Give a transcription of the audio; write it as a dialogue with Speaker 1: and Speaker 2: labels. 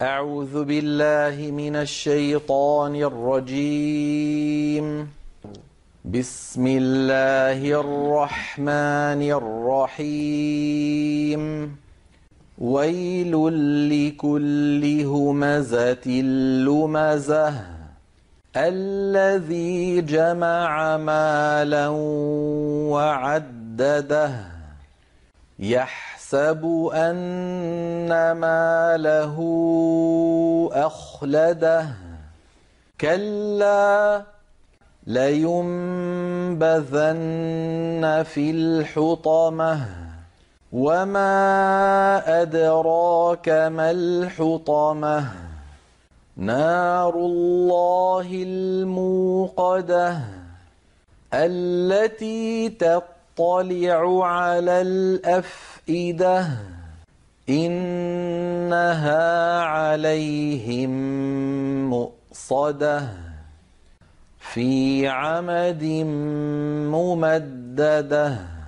Speaker 1: أعوذ بالله من الشيطان الرجيم بسم الله الرحمن الرحيم ويل لكل همزة لمزة الذي جمع مالا وعدده يحب يحسب أن ماله أخلده كلا لينبذن في الحطمة وما أدراك ما الحطمة نار الله الموقدة التي تطلع على الأفئدة مؤصده انها عليهم مؤصده في عمد ممدده